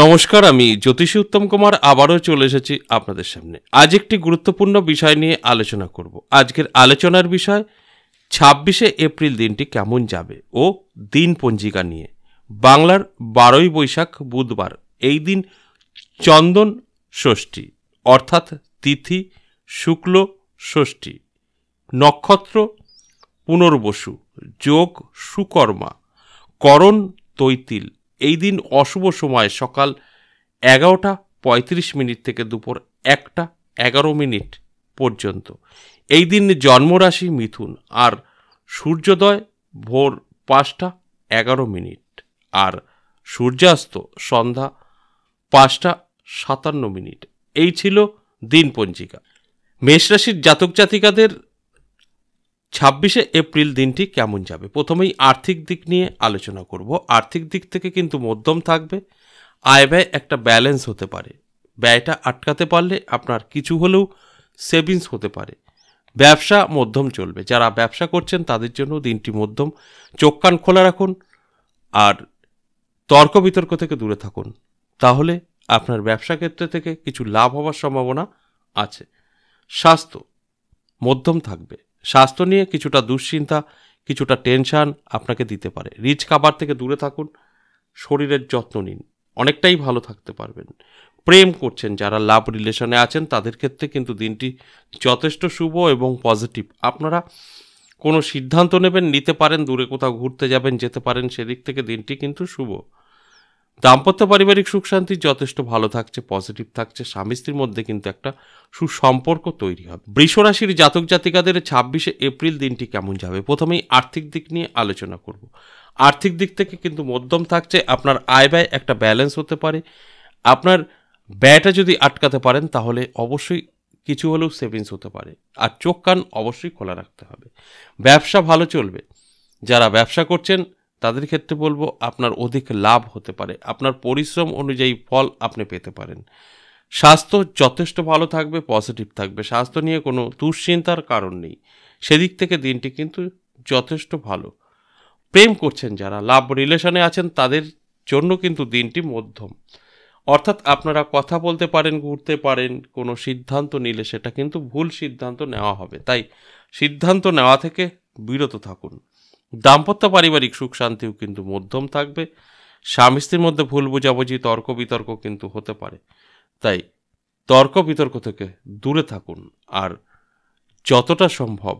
নমস্কার আমি জ্যোতিষী উত্তম কুমার আবারও চলে এসেছি আপনাদের সামনে আজ একটি গুরুত্বপূর্ণ বিষয় নিয়ে আলোচনা করব আজকের আলোচনার বিষয় ছাব্বিশে এপ্রিল দিনটি কেমন যাবে ও দিন পঞ্জিকা নিয়ে বাংলার বারোই বৈশাখ বুধবার এই দিন চন্দন ষষ্ঠী অর্থাৎ তিথি শুক্ল ষষ্ঠী নক্ষত্র পুনর্বসু যোগ সুকর্মা করণ তৈতিল এই দিন অশুভ সময় সকাল এগারোটা পঁয়ত্রিশ মিনিট থেকে দুপুর একটা এগারো মিনিট পর্যন্ত এই দিন জন্মরাশি মিথুন আর সূর্যোদয় ভোর পাঁচটা এগারো মিনিট আর সূর্যাস্ত সন্ধ্যা পাঁচটা সাতান্ন মিনিট এই ছিল দিন পঞ্জিকা মেষরাশির জাতক জাতিকাদের ছাব্বিশে এপ্রিল দিনটি কেমন যাবে প্রথমেই আর্থিক দিক নিয়ে আলোচনা করব আর্থিক দিক থেকে কিন্তু মধ্যম থাকবে আয় ব্যয় একটা ব্যালেন্স হতে পারে ব্যয়টা আটকাতে পারলে আপনার কিছু হলেও সেভিংস হতে পারে ব্যবসা মধ্যম চলবে যারা ব্যবসা করছেন তাদের জন্য দিনটি মধ্যম চোখ কান খোলা রাখুন আর তর্ক বিতর্ক থেকে দূরে থাকুন তাহলে আপনার ব্যবসা ক্ষেত্রে থেকে কিছু লাভ হওয়ার সম্ভাবনা আছে স্বাস্থ্য মধ্যম থাকবে স্বাস্থ্য নিয়ে কিছুটা দুশ্চিন্তা কিছুটা টেনশান আপনাকে দিতে পারে রিচ খাবার থেকে দূরে থাকুন শরীরের যত্ন নিন অনেকটাই ভালো থাকতে পারবেন প্রেম করছেন যারা লাভ রিলেশনে আছেন তাদের ক্ষেত্রে কিন্তু দিনটি যথেষ্ট শুভ এবং পজিটিভ আপনারা কোনো সিদ্ধান্ত নেবেন নিতে পারেন দূরে কোথাও ঘুরতে যাবেন যেতে পারেন সেদিক থেকে দিনটি কিন্তু শুভ দাম্পত্য পারিবারিক সুখ শান্তি যথেষ্ট ভালো থাকছে পজিটিভ থাকছে স্বামী স্ত্রীর মধ্যে কিন্তু একটা সুসম্পর্ক তৈরি হবে বৃষরাশির জাতক জাতিকাদের ছাব্বিশে এপ্রিল দিনটি কেমন যাবে প্রথমেই আর্থিক দিক নিয়ে আলোচনা করব আর্থিক দিক থেকে কিন্তু মধ্যম থাকছে আপনার আয় ব্যয় একটা ব্যালেন্স হতে পারে আপনার ব্যয়টা যদি আটকাতে পারেন তাহলে অবশ্যই কিছু হলেও সেভিংস হতে পারে আর চোখ কান অবশ্যই খোলা রাখতে হবে ব্যবসা ভালো চলবে যারা ব্যবসা করছেন তাদের ক্ষেত্রে বলবো আপনার অধিক লাভ হতে পারে আপনার পরিশ্রম অনুযায়ী ফল আপনি পেতে পারেন স্বাস্থ্য যথেষ্ট ভালো থাকবে পজিটিভ থাকবে স্বাস্থ্য নিয়ে কোনো দুশ্চিন্তার কারণ নেই সেদিক থেকে দিনটি কিন্তু যথেষ্ট ভালো প্রেম করছেন যারা লাভ রিলেশনে আছেন তাদের জন্য কিন্তু দিনটি মধ্যম অর্থাৎ আপনারা কথা বলতে পারেন ঘুরতে পারেন কোনো সিদ্ধান্ত নিলে সেটা কিন্তু ভুল সিদ্ধান্ত নেওয়া হবে তাই সিদ্ধান্ত নেওয়া থেকে বিরত থাকুন দাম্পত্য পারিবারিক সুখ শান্তিও কিন্তু মধ্যম থাকবে স্বামী স্ত্রীর মধ্যে ভুল বোঝাবুঝি তর্ক বিতর্ক কিন্তু হতে পারে তাই তর্ক বিতর্ক থেকে দূরে থাকুন আর যতটা সম্ভব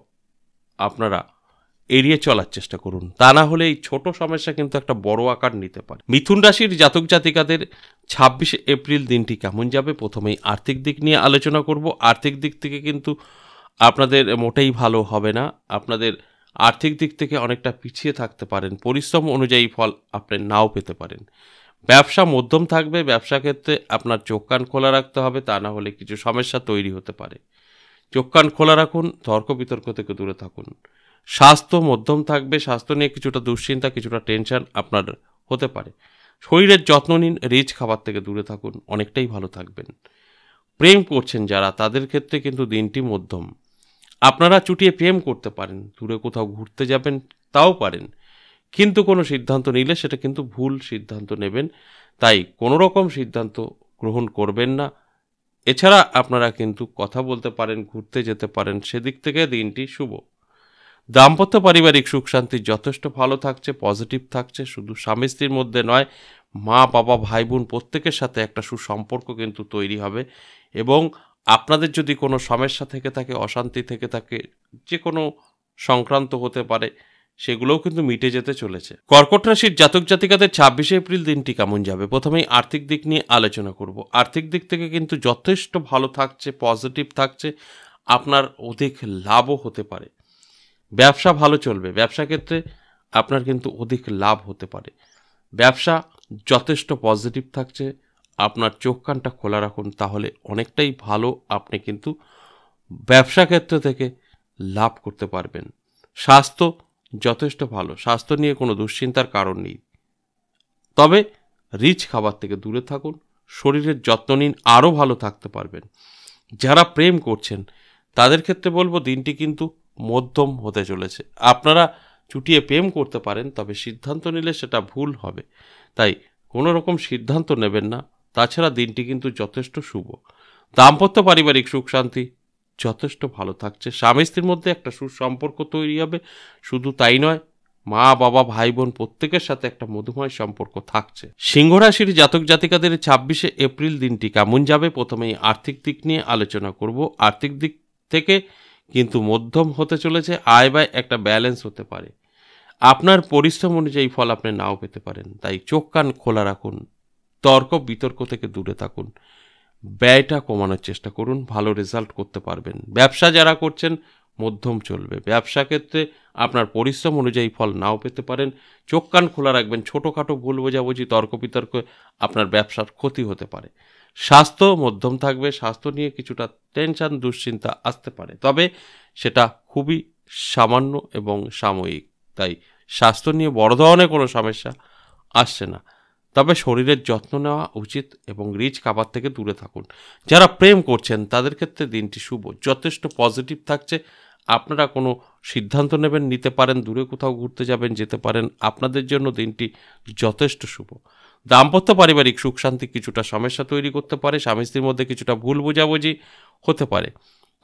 আপনারা এড়িয়ে চলার চেষ্টা করুন তা না হলে এই ছোট সমস্যা কিন্তু একটা বড় আকার নিতে পারে মিথুন রাশির জাতক জাতিকাদের ছাব্বিশে এপ্রিল দিনটি কেমন যাবে প্রথমেই আর্থিক দিক নিয়ে আলোচনা করব আর্থিক দিক থেকে কিন্তু আপনাদের মোটেই ভালো হবে না আপনাদের আর্থিক দিক থেকে অনেকটা পিছিয়ে থাকতে পারেন পরিশ্রম অনুযায়ী ফল আপনি নাও পেতে পারেন ব্যবসা মধ্যম থাকবে ব্যবসা ক্ষেত্রে আপনার চোখ কান খোলা রাখতে হবে তা না হলে কিছু সমস্যা তৈরি হতে পারে চোখ কান খোলা রাখুন তর্ক বিতর্ক থেকে দূরে থাকুন স্বাস্থ্য মধ্যম থাকবে স্বাস্থ্য নিয়ে কিছুটা দুশ্চিন্তা কিছুটা টেনশন আপনার হতে পারে শরীরের যত্ন নিন রিচ খাবার থেকে দূরে থাকুন অনেকটাই ভালো থাকবেন প্রেম করছেন যারা তাদের ক্ষেত্রে কিন্তু দিনটি মধ্যম আপনারা চুটিয়ে প্রেম করতে পারেন দূরে কোথাও ঘুরতে যাবেন তাও পারেন কিন্তু কোনো সিদ্ধান্ত নিলে সেটা কিন্তু ভুল সিদ্ধান্ত নেবেন তাই কোনো রকম সিদ্ধান্ত গ্রহণ করবেন না এছাড়া আপনারা কিন্তু কথা বলতে পারেন ঘুরতে যেতে পারেন সেদিক থেকে দিনটি শুভ দাম্পত্য পারিবারিক সুখ শান্তি যথেষ্ট ভালো থাকছে পজিটিভ থাকছে শুধু স্বামী স্ত্রীর মধ্যে নয় মা বাবা ভাই বোন প্রত্যেকের সাথে একটা সুসম্পর্ক কিন্তু তৈরি হবে এবং আপনাদের যদি কোনো সমস্যা থেকে থাকে অশান্তি থেকে থাকে যে কোনো সংক্রান্ত হতে পারে সেগুলোও কিন্তু মিটে যেতে চলেছে কর্কট রাশির জাতক জাতিকাদের ছাব্বিশে এপ্রিল দিনটি কেমন যাবে প্রথমেই আর্থিক দিক নিয়ে আলোচনা করব আর্থিক দিক থেকে কিন্তু যথেষ্ট ভালো থাকছে পজিটিভ থাকছে আপনার অধিক লাভও হতে পারে ব্যবসা ভালো চলবে ব্যবসা ক্ষেত্রে আপনার কিন্তু অধিক লাভ হতে পারে ব্যবসা যথেষ্ট পজিটিভ থাকছে আপনার চোখ কানটা খোলা রাখুন তাহলে অনেকটাই ভালো আপনি কিন্তু ব্যবসা ক্ষেত্র থেকে লাভ করতে পারবেন স্বাস্থ্য যথেষ্ট ভালো স্বাস্থ্য নিয়ে কোনো দুশ্চিন্তার কারণ নেই তবে রিচ খাবার থেকে দূরে থাকুন শরীরের যত্ন নিন আরও ভালো থাকতে পারবেন যারা প্রেম করছেন তাদের ক্ষেত্রে বলবো দিনটি কিন্তু মধ্যম হতে চলেছে আপনারা চুটিয়ে প্রেম করতে পারেন তবে সিদ্ধান্ত নিলে সেটা ভুল হবে তাই কোনো রকম সিদ্ধান্ত নেবেন না তাছাড়া দিনটি কিন্তু যথেষ্ট শুভ দাম্পত্য পারিবারিক সুখ শান্তি যথেষ্ট ভালো থাকছে স্বামী স্ত্রীর মধ্যে একটা সুসম্পর্ক তৈরি হবে শুধু তাই নয় মা বাবা ভাই বোন প্রত্যেকের সাথে একটা মধুময় সম্পর্ক থাকছে সিংহ রাশির জাতক জাতিকাদের ছাব্বিশে এপ্রিল দিনটি কেমন যাবে প্রথমেই আর্থিক দিক নিয়ে আলোচনা করব আর্থিক দিক থেকে কিন্তু মধ্যম হতে চলেছে আয় ব্যয় একটা ব্যালেন্স হতে পারে আপনার পরিশ্রম অনুযায়ী ফল আপনি নাও পেতে পারেন তাই চোখ কান খোলা রাখুন তর্ক বিতর্ক থেকে দূরে থাকুন ব্যয়টা কমানোর চেষ্টা করুন ভালো রেজাল্ট করতে পারবেন ব্যবসা যারা করছেন মধ্যম চলবে ব্যবসা ক্ষেত্রে আপনার পরিশ্রম অনুযায়ী ফল নাও পেতে পারেন চোখ কান খোলা রাখবেন ছোটোখাটো ভুল বোঝাবুঝি তর্ক বিতর্ক আপনার ব্যবসার ক্ষতি হতে পারে স্বাস্থ্য মধ্যম থাকবে স্বাস্থ্য নিয়ে কিছুটা টেনশন দুশ্চিন্তা আসতে পারে তবে সেটা খুবই সামান্য এবং সাময়িক তাই স্বাস্থ্য নিয়ে বড় ধরনের কোনো সমস্যা আসছে না তবে শরীরের যত্ন নেওয়া উচিত এবং রিচ খাবার থেকে দূরে থাকুন যারা প্রেম করছেন তাদের ক্ষেত্রে দিনটি শুভ যথেষ্ট পজিটিভ থাকছে আপনারা কোনো সিদ্ধান্ত নেবেন নিতে পারেন দূরে কোথাও ঘুরতে যাবেন যেতে পারেন আপনাদের জন্য দিনটি যথেষ্ট শুভ দাম্পত্য পারিবারিক সুখ শান্তি কিছুটা সমস্যা তৈরি করতে পারে স্বামী স্ত্রীর মধ্যে কিছুটা ভুল বোঝাবুঝি হতে পারে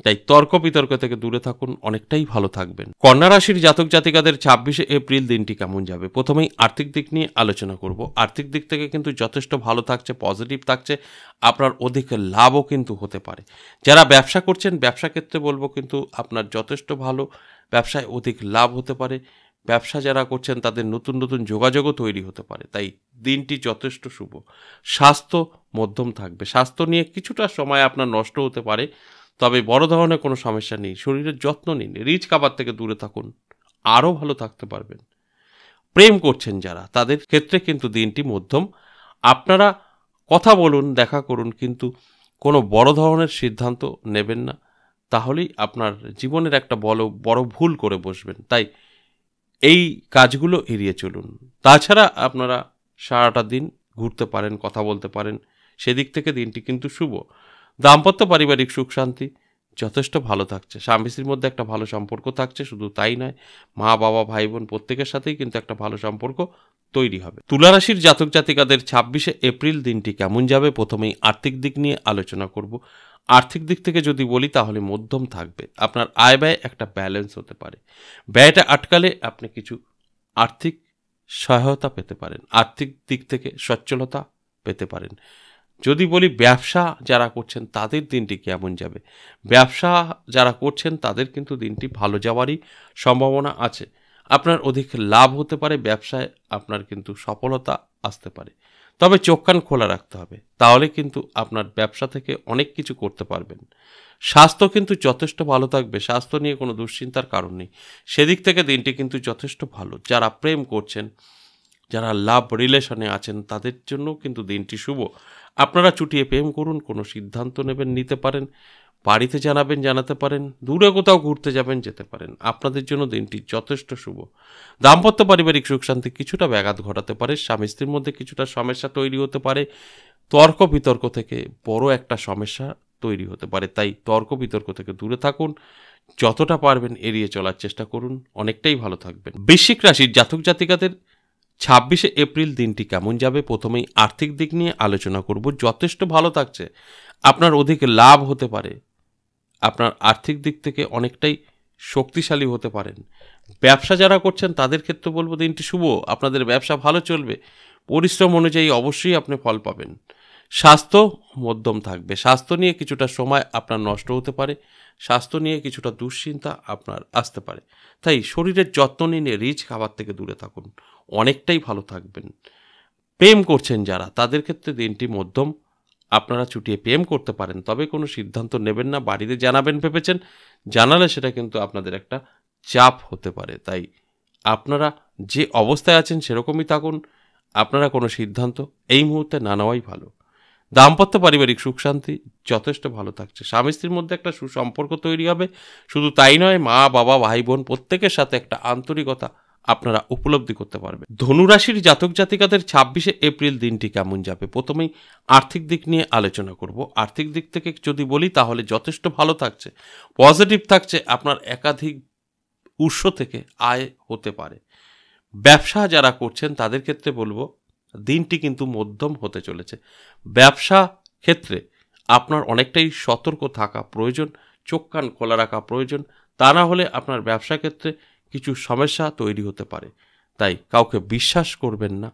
তাই তর্ক বিতর্ক থেকে দূরে থাকুন অনেকটাই ভালো থাকবেন কন্যা রাশির জাতক জাতিকাদের ছাব্বিশে এপ্রিল দিনটি কেমন যাবে প্রথমেই আর্থিক দিক নিয়ে আলোচনা করব আর্থিক দিক থেকে কিন্তু যথেষ্ট ভালো থাকছে পজিটিভ থাকছে আপনার অধিক লাভও কিন্তু হতে পারে যারা ব্যবসা করছেন ব্যবসা ক্ষেত্রে বলবো কিন্তু আপনার যথেষ্ট ভালো ব্যবসায় অধিক লাভ হতে পারে ব্যবসা যারা করছেন তাদের নতুন নতুন যোগাযোগও তৈরি হতে পারে তাই দিনটি যথেষ্ট শুভ স্বাস্থ্য মধ্যম থাকবে স্বাস্থ্য নিয়ে কিছুটা সময় আপনার নষ্ট হতে পারে তবে বড় ধরনের কোনো সমস্যা নেই শরীরের যত্ন নিন রিচ খাবার থেকে দূরে থাকুন আরও ভালো থাকতে পারবেন প্রেম করছেন যারা তাদের ক্ষেত্রে কিন্তু দিনটি মধ্যম আপনারা কথা বলুন দেখা করুন কিন্তু কোনো বড় ধরনের সিদ্ধান্ত নেবেন না তাহলেই আপনার জীবনের একটা বড় বড় ভুল করে বসবেন তাই এই কাজগুলো এড়িয়ে চলুন তাছাড়া আপনারা সারাটা দিন ঘুরতে পারেন কথা বলতে পারেন সেদিক থেকে দিনটি কিন্তু শুভ দাম্পত্য পারিবারিক সুখ শান্তি যথেষ্ট ভালো থাকছে স্বামী স্ত্রীর মধ্যে একটা ভালো সম্পর্ক থাকছে শুধু তাই নয় মা বাবা ভাই বোন প্রত্যেকের সাথেই কিন্তু একটা ভালো সম্পর্ক তৈরি হবে তুলারাশির জাতক জাতিকাদের ছাব্বিশে এপ্রিল দিনটি কেমন যাবে প্রথমেই আর্থিক দিক নিয়ে আলোচনা করব আর্থিক দিক থেকে যদি বলি তাহলে মধ্যম থাকবে আপনার আয় ব্যয় একটা ব্যালেন্স হতে পারে ব্যয়টা আটকালে আপনি কিছু আর্থিক সহায়তা পেতে পারেন আর্থিক দিক থেকে সচ্ছলতা পেতে পারেন যদি বলি ব্যবসা যারা করছেন তাদের দিনটি কেমন যাবে ব্যবসা যারা করছেন তাদের কিন্তু দিনটি ভালো যাওয়ারই সম্ভাবনা আছে আপনার অধিক লাভ হতে পারে ব্যবসায় আপনার কিন্তু সফলতা আসতে পারে তবে চোখ কান খোলা রাখতে হবে তাহলে কিন্তু আপনার ব্যবসা থেকে অনেক কিছু করতে পারবেন স্বাস্থ্য কিন্তু যথেষ্ট ভালো থাকবে স্বাস্থ্য নিয়ে কোনো দুশ্চিন্তার কারণ নেই সেদিক থেকে দিনটি কিন্তু যথেষ্ট ভালো যারা প্রেম করছেন যারা লাভ রিলেশনে আছেন তাদের জন্য কিন্তু দিনটি শুভ আপনারা চুটিয়ে প্রেম করুন কোনো সিদ্ধান্ত নেবেন নিতে পারেন বাড়িতে জানাবেন জানাতে পারেন দূরে কোথাও ঘুরতে যাবেন যেতে পারেন আপনাদের জন্য দিনটি যথেষ্ট শুভ দাম্পত্য পারিবারিক সুখ শান্তি কিছুটা ব্যাঘাত ঘটাতে পারে স্বামী স্ত্রীর মধ্যে কিছুটা সমস্যা তৈরি হতে পারে তর্ক বিতর্ক থেকে বড় একটা সমস্যা তৈরি হতে পারে তাই তর্ক বিতর্ক থেকে দূরে থাকুন যতটা পারবেন এড়িয়ে চলার চেষ্টা করুন অনেকটাই ভালো থাকবেন বৃশ্চিক রাশির জাতক জাতিকাদের ছাব্বিশে এপ্রিল দিনটি কেমন যাবে প্রথমেই আর্থিক দিক নিয়ে আলোচনা করব যথেষ্ট ভালো থাকছে আপনার অধিক লাভ হতে পারে আপনার আর্থিক দিক থেকে অনেকটাই শক্তিশালী হতে পারেন ব্যবসা যারা করছেন তাদের ক্ষেত্রে বলবো দিনটি শুভ আপনাদের ব্যবসা ভালো চলবে পরিশ্রম অনুযায়ী অবশ্যই আপনি ফল পাবেন স্বাস্থ্য মধ্যম থাকবে স্বাস্থ্য নিয়ে কিছুটা সময় আপনার নষ্ট হতে পারে স্বাস্থ্য নিয়ে কিছুটা দুশ্চিন্তা আপনার আসতে পারে তাই শরীরের যত্ন নিয়ে রিচ খাবার থেকে দূরে থাকুন অনেকটাই ভালো থাকবেন প্রেম করছেন যারা তাদের ক্ষেত্রে দিনটি মধ্যম আপনারা ছুটিয়ে প্রেম করতে পারেন তবে কোনো সিদ্ধান্ত নেবেন না বাড়িতে জানাবেন ভেবেছেন জানালে সেটা কিন্তু আপনাদের একটা চাপ হতে পারে তাই আপনারা যে অবস্থায় আছেন সেরকমই থাকুন আপনারা কোনো সিদ্ধান্ত এই মুহূর্তে না নেওয়াই ভালো দাম্পত্য পারিবারিক সুখ শান্তি যথেষ্ট ভালো থাকছে স্বামী স্ত্রীর মধ্যে একটা সুসম্পর্ক তৈরি হবে শুধু তাই নয় মা বাবা ভাই বোন প্রত্যেকের সাথে একটা আন্তরিকতা আপনারা উপলব্ধি করতে পারবেন ধনুরাশির জাতক জাতিকাদের ছাব্বিশে এপ্রিল দিনটি কেমন যাবে প্রথমেই আর্থিক দিক নিয়ে আলোচনা করব আর্থিক দিক থেকে যদি বলি তাহলে যথেষ্ট ভালো থাকছে পজিটিভ থাকছে আপনার একাধিক উৎস থেকে আয় হতে পারে ব্যবসা যারা করছেন তাদের ক্ষেত্রে বলবো দিনটি কিন্তু মধ্যম হতে চলেছে ব্যবসা ক্ষেত্রে আপনার অনেকটাই সতর্ক থাকা প্রয়োজন চোখ কান খোলা রাখা প্রয়োজন তা না হলে আপনার ব্যবসা ক্ষেত্রে কিছু সমস্যা তৈরি হতে পারে তাই কাউকে বিশ্বাস করবেন না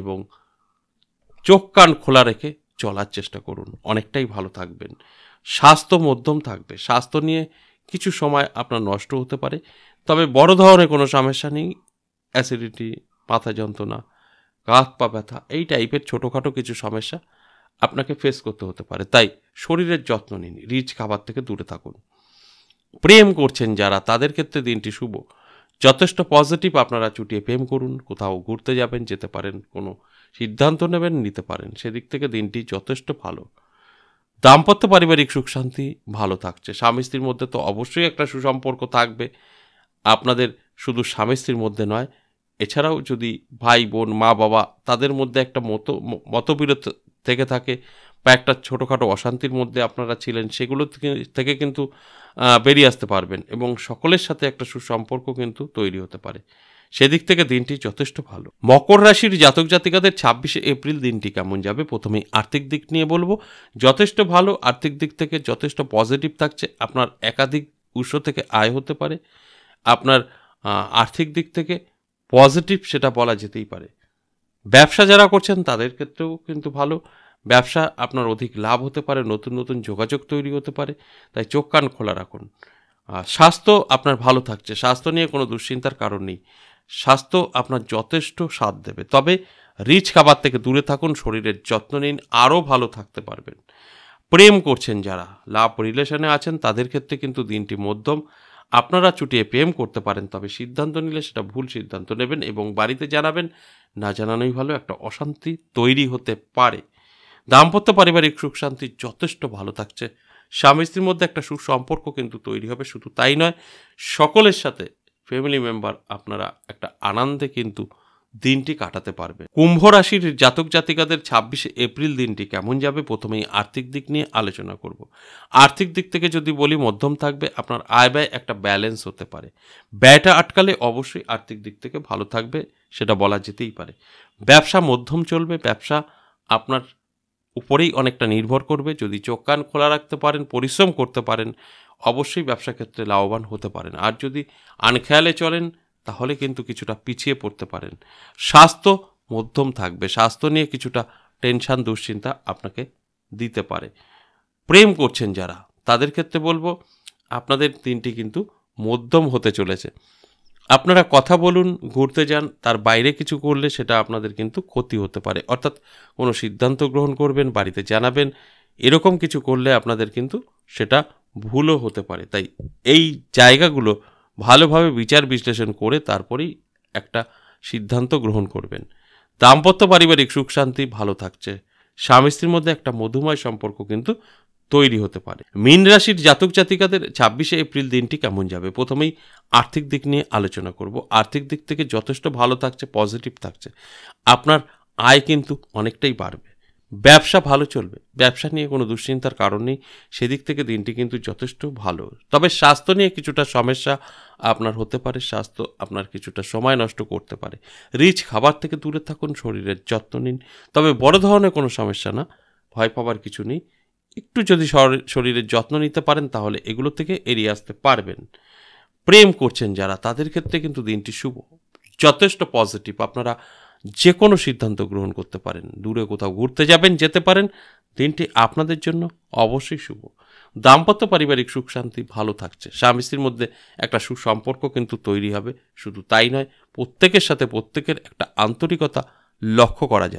এবং চোখ কান খোলা রেখে চলার চেষ্টা করুন অনেকটাই ভালো থাকবেন স্বাস্থ্য মধ্যম থাকবে স্বাস্থ্য নিয়ে কিছু সময় আপনার নষ্ট হতে পারে তবে বড় ধরনের কোনো সমস্যা নেই অ্যাসিডিটি মাথা যন্ত্রণা গাত পা ব্যথা এই টাইপের ছোটোখাটো কিছু সমস্যা আপনাকে ফেস করতে হতে পারে তাই শরীরের যত্ন নিন রিচ খাবার থেকে দূরে থাকুন প্রেম করছেন যারা তাদের ক্ষেত্রে দিনটি শুভ যথেষ্ট পজিটিভ আপনারা চুটিয়ে প্রেম করুন কোথাও ঘুরতে যাবেন যেতে পারেন কোনো সিদ্ধান্ত নেবেন নিতে পারেন সেদিক থেকে দিনটি যথেষ্ট ভালো দাম্পত্য পারিবারিক সুখ শান্তি ভালো থাকছে স্বামী স্ত্রীর মধ্যে তো অবশ্যই একটা সুসম্পর্ক থাকবে আপনাদের শুধু স্বামী স্ত্রীর মধ্যে নয় এছাড়াও যদি ভাই বোন মা বাবা তাদের মধ্যে একটা মতো মতবিরোধ থেকে থাকে বা একটা ছোটোখাটো অশান্তির মধ্যে আপনারা ছিলেন সেগুলো থেকে কিন্তু বেরিয়ে আসতে পারবেন এবং সকলের সাথে একটা সুসম্পর্ক কিন্তু তৈরি হতে পারে সেদিক থেকে দিনটি যথেষ্ট ভালো মকর রাশির জাতক জাতিকাদের ছাব্বিশে এপ্রিল দিনটি কেমন যাবে প্রথমে আর্থিক দিক নিয়ে বলবো যথেষ্ট ভালো আর্থিক দিক থেকে যথেষ্ট পজিটিভ থাকছে আপনার একাধিক উৎস থেকে আয় হতে পারে আপনার আর্থিক দিক থেকে পজিটিভ সেটা বলা যেতেই পারে ব্যবসা যারা করছেন তাদের ক্ষেত্রেও কিন্তু ভালো ব্যবসা আপনার অধিক লাভ হতে পারে নতুন নতুন যোগাযোগ তৈরি হতে পারে তাই চোখ কান খোলা রাখুন স্বাস্থ্য আপনার ভালো থাকছে স্বাস্থ্য নিয়ে কোনো দুশ্চিন্তার কারণ নেই স্বাস্থ্য আপনার যথেষ্ট স্বাদ দেবে তবে রিচ খাবার থেকে দূরে থাকুন শরীরের যত্ন নিন আরও ভালো থাকতে পারবেন প্রেম করছেন যারা লাভ রিলেশনে আছেন তাদের ক্ষেত্রে কিন্তু দিনটি মধ্যম আপনারা চুটিয়ে প্রেম করতে পারেন তবে সিদ্ধান্ত নিলে সেটা ভুল সিদ্ধান্ত নেবেন এবং বাড়িতে জানাবেন না জানানোই ভালো একটা অশান্তি তৈরি হতে পারে দাম্পত্য পারিবারিক সুখ শান্তি যথেষ্ট ভালো থাকছে স্বামী স্ত্রীর মধ্যে একটা সুসম্পর্ক কিন্তু তৈরি হবে শুধু তাই নয় সকলের সাথে ফ্যামিলি মেম্বার আপনারা একটা আনন্দে কিন্তু দিনটি কাটাতে পারবে কুম্ভ রাশির জাতক জাতিকাদের ছাব্বিশে এপ্রিল দিনটি কেমন যাবে প্রথমেই আর্থিক দিক নিয়ে আলোচনা করব আর্থিক দিক থেকে যদি বলি মধ্যম থাকবে আপনার আয় ব্যয় একটা ব্যালেন্স হতে পারে ব্যয়টা আটকালে অবশ্যই আর্থিক দিক থেকে ভালো থাকবে সেটা বলা যেতেই পারে ব্যবসা মধ্যম চলবে ব্যবসা আপনার উপরেই অনেকটা নির্ভর করবে যদি চোখ কান খোলা রাখতে পারেন পরিশ্রম করতে পারেন অবশ্যই ব্যবসা ক্ষেত্রে লাভবান হতে পারেন আর যদি আনখেয়ালে চলেন তাহলে কিন্তু কিছুটা পিছিয়ে পড়তে পারেন স্বাস্থ্য মধ্যম থাকবে স্বাস্থ্য নিয়ে কিছুটা টেনশান দুশ্চিন্তা আপনাকে দিতে পারে প্রেম করছেন যারা তাদের ক্ষেত্রে বলবো আপনাদের দিনটি কিন্তু মধ্যম হতে চলেছে আপনারা কথা বলুন ঘুরতে যান তার বাইরে কিছু করলে সেটা আপনাদের কিন্তু ক্ষতি হতে পারে অর্থাৎ কোনো সিদ্ধান্ত গ্রহণ করবেন বাড়িতে জানাবেন এরকম কিছু করলে আপনাদের কিন্তু সেটা ভুলও হতে পারে তাই এই জায়গাগুলো ভালোভাবে বিচার বিশ্লেষণ করে তারপরেই একটা সিদ্ধান্ত গ্রহণ করবেন দাম্পত্য পারিবারিক সুখ শান্তি ভালো থাকছে স্বামী স্ত্রীর মধ্যে একটা মধুময় সম্পর্ক কিন্তু তৈরি হতে পারে মীন রাশির জাতক জাতিকাদের ছাব্বিশে এপ্রিল দিনটি কেমন যাবে প্রথমেই আর্থিক দিক নিয়ে আলোচনা করব আর্থিক দিক থেকে যথেষ্ট ভালো থাকছে পজিটিভ থাকছে আপনার আয় কিন্তু অনেকটাই বাড়বে ব্যবসা ভালো চলবে ব্যবসা নিয়ে কোনো দুশ্চিন্তার কারণ নেই সেদিক থেকে দিনটি কিন্তু যথেষ্ট ভালো তবে স্বাস্থ্য নিয়ে কিছুটা সমস্যা আপনার হতে পারে স্বাস্থ্য আপনার কিছুটা সময় নষ্ট করতে পারে রিচ খাবার থেকে দূরে থাকুন শরীরের যত্ন নিন তবে বড় ধরনের কোনো সমস্যা না ভয় পাওয়ার কিছু নেই একটু যদি শরীরের যত্ন নিতে পারেন তাহলে এগুলো থেকে এড়িয়ে আসতে পারবেন প্রেম করছেন যারা তাদের ক্ষেত্রে কিন্তু দিনটি শুভ যথেষ্ট পজিটিভ আপনারা যে কোনো সিদ্ধান্ত গ্রহণ করতে পারেন দূরে কোথাও ঘুরতে যাবেন যেতে পারেন দিনটি আপনাদের জন্য অবশ্যই শুভ দাম্পত্য পারিবারিক সুখ শান্তি ভালো থাকছে স্বামী স্ত্রীর মধ্যে একটা সুসম্পর্ক কিন্তু তৈরি হবে শুধু তাই নয় প্রত্যেকের সাথে প্রত্যেকের একটা আন্তরিকতা লক্ষ্য করা যাবে